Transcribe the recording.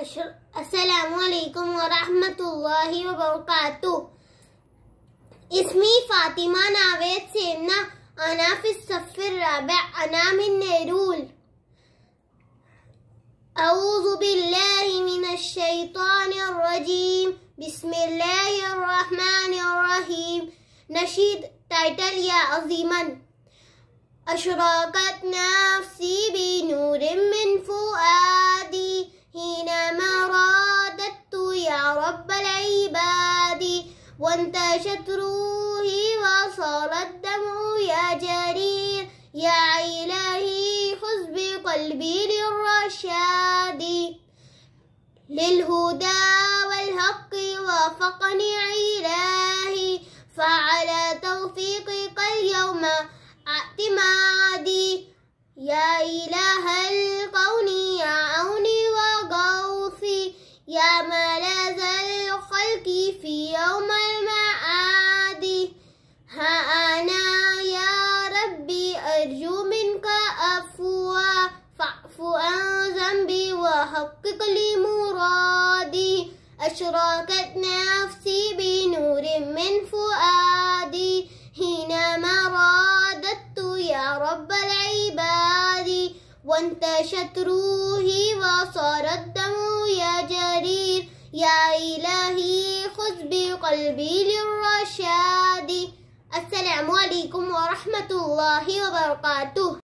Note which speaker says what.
Speaker 1: السلام عليكم ورحمة الله وبركاته اسمي فاطمة ناويد سيمنا أنا في الصف الرابع أنا من نيرول أعوذ بالله من الشيطان الرجيم بسم الله الرحمن الرحيم نشيد تايتل يا عظيما أشراقتنا وانتشت روحي وصار الدمع يا جرير يا إلهي خذ بقلبي للرشاد
Speaker 2: للهدى
Speaker 1: والحق وفقني إلهي فعلى توفيقك اليوم اعتمادي يا إله الكون يا عوني وغوثي يا ملاذ الخلق في يوم أشراكت نفسي بنور من فؤادي حينما رادت يا رب العباد وانتشت روحي وصار الدم يجري يا إلهي خذ بقلبي للرشاد السلام عليكم ورحمة الله وبركاته